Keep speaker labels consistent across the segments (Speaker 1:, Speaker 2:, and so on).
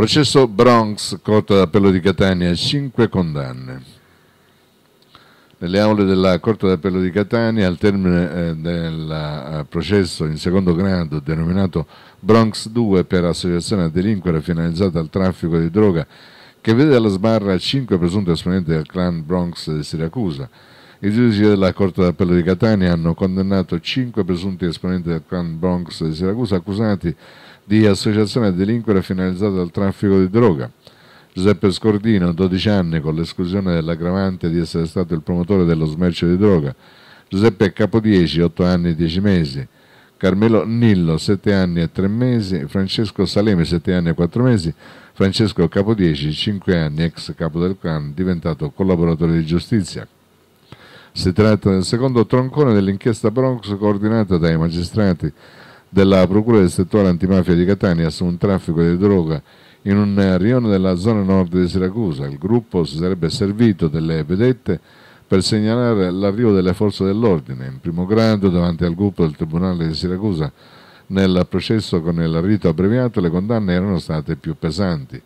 Speaker 1: Processo Bronx, Corte d'Appello di Catania, 5 condanne. Nelle aule della Corte d'Appello di Catania, al termine eh, del eh, processo in secondo grado denominato Bronx 2 per associazione a delinquere finalizzata al traffico di droga, che vede alla sbarra 5 presunti esponenti del clan Bronx di Siracusa, i giudici della Corte d'Appello di Catania hanno condannato 5 presunti esponenti del clan Bronx di Siracusa accusati di di associazione a delinquere finalizzata al traffico di droga. Giuseppe Scordino, 12 anni, con l'esclusione dell'aggravante di essere stato il promotore dello smercio di droga. Giuseppe Capodieci, 8 anni e 10 mesi. Carmelo Nillo, 7 anni e 3 mesi. Francesco Salemi, 7 anni e 4 mesi. Francesco Capodieci, 5 anni, ex capo del clan, diventato collaboratore di giustizia. Si tratta del secondo troncone dell'inchiesta Bronx coordinata dai magistrati della Procura del settore antimafia di Catania su un traffico di droga in un rione della zona nord di Siracusa. Il gruppo si sarebbe servito delle vedette per segnalare l'arrivo delle forze dell'ordine in primo grado davanti al gruppo del Tribunale di Siracusa. Nel processo con il rito abbreviato le condanne erano state più pesanti.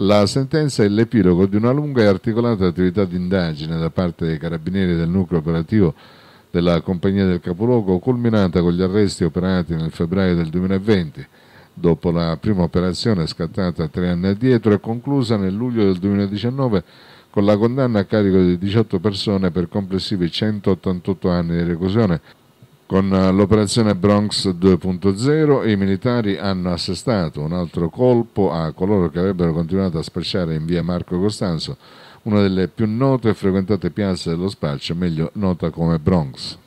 Speaker 1: La sentenza è l'epilogo di una lunga e articolata attività di indagine da parte dei carabinieri del nucleo operativo della compagnia del capoluogo, culminata con gli arresti operati nel febbraio del 2020, dopo la prima operazione scattata tre anni addietro e conclusa nel luglio del 2019 con la condanna a carico di 18 persone per complessivi 188 anni di reclusione con eh, l'operazione Bronx 2.0 i militari hanno assestato un altro colpo a coloro che avrebbero continuato a spacciare in via Marco Costanzo, una delle più note e frequentate piazze dello spaccio, meglio nota come Bronx.